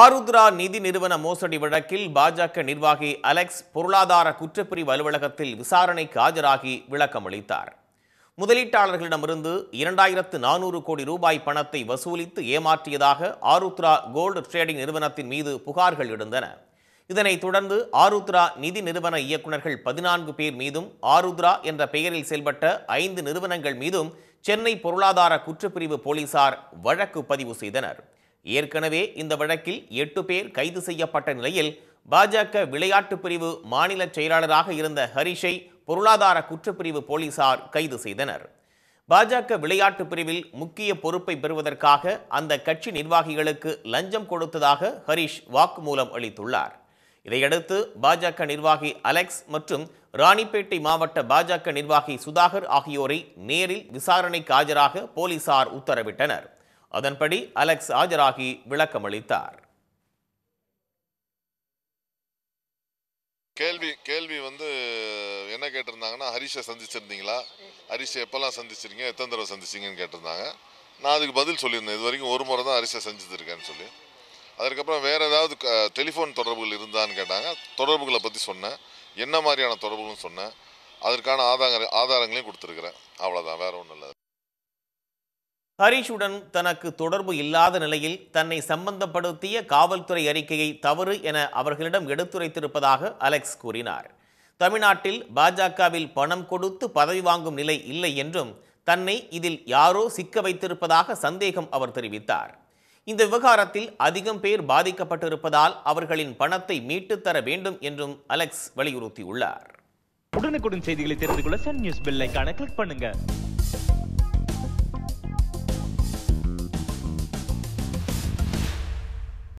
ஆருத்ரா நிதி நிறுவன மோசடி வழக்கில் பாஜக நிர்வாகி அலெக்ஸ் பொருளாதார குற்றப்பிரிவு அலுவலகத்தில் விசாரணைக்கு ஆஜராகி விளக்கம் அளித்தார் முதலீட்டாளர்களிடமிருந்து இரண்டாயிரத்து நானூறு கோடி ரூபாய் பணத்தை வசூலித்து ஏமாற்றியதாக ஆருத்ரா கோல்டு ட்ரேடிங் நிறுவனத்தின் மீது புகார்கள் எழுந்தன இதனைத் தொடர்ந்து ஆருத்ரா நிதி நிறுவன இயக்குநர்கள் பதினான்கு பேர் மீதும் ஆருத்ரா என்ற பெயரில் செயல்பட்ட ஐந்து நிறுவனங்கள் மீதும் சென்னை பொருளாதார குற்றப்பிரிவு போலீசார் வழக்கு பதிவு செய்தனர் ஏற்கனவே இந்த வழக்கில் எட்டு பேர் கைது செய்யப்பட்ட நிலையில் பாஜக விளையாட்டு பிரிவு மாநில செயலாளராக இருந்த ஹரிஷை பொருளாதார குற்றப்பிரிவு போலீசார் கைது செய்தனர் பாஜக விளையாட்டு பிரிவில் முக்கிய பொறுப்பை பெறுவதற்காக அந்த கட்சி நிர்வாகிகளுக்கு லஞ்சம் கொடுத்ததாக ஹரிஷ் வாக்குமூலம் அளித்துள்ளார் இதையடுத்து பாஜக நிர்வாகி அலெக்ஸ் மற்றும் ராணிப்பேட்டை மாவட்ட பாஜக நிர்வாகி சுதாகர் ஆகியோரை நேரில் விசாரணைக்கு ஆஜராக போலீசார் உத்தரவிட்டனர் அதன்படி அலெக்ஸ் ஆஜராகி விளக்கமளித்தார் கேள்வி கேள்வி வந்து என்ன கேட்டிருந்தாங்கன்னா ஹரிஷை சந்திச்சிருந்தீங்களா ஹரிஷை எப்போல்லாம் சந்திச்சிருங்க எத்தனை தடவை சந்திச்சிங்கன்னு கேட்டிருந்தாங்க நான் அதுக்கு பதில் சொல்லியிருந்தேன் இது வரைக்கும் ஒரு முறை தான் ஹரிஷை சந்திச்சிருக்கேன்னு சொல்லி அதுக்கப்புறம் வேறு ஏதாவது டெலிஃபோன் தொடர்புகள் இருந்தான்னு கேட்டாங்க தொடர்புகளை பற்றி சொன்னேன் என்ன மாதிரியான தொடர்புகள்னு சொன்னேன் அதற்கான ஆதார ஆதாரங்களையும் கொடுத்துருக்குறேன் அவ்வளோதான் வேறு ஒன்றும் இல்லை ஹரீஷுடன் தனக்கு தொடர்பு இல்லாத நிலையில் தன்னை சம்பந்தப்படுத்திய காவல்துறை அறிக்கையை தவறு என அவர்களிடம் எடுத்துரைத்திருப்பதாக அலெக்ஸ் கூறினார் தமிழ்நாட்டில் பாஜகவில் பணம் கொடுத்து பதவி வாங்கும் நிலை இல்லை என்றும் தன்னை இதில் யாரோ சிக்க வைத்திருப்பதாக சந்தேகம் அவர் தெரிவித்தார் இந்த விவகாரத்தில் அதிகம் பேர் பாதிக்கப்பட்டிருப்பதால் அவர்களின் பணத்தை மீட்டுத் தர வேண்டும் என்றும் அலெக்ஸ் வலியுறுத்தியுள்ளார் உடனுக்குடன் செய்திகளை தெரிந்து கொள்ள சன் நியூஸ் பெல் கிளிக் பண்ணுங்கள்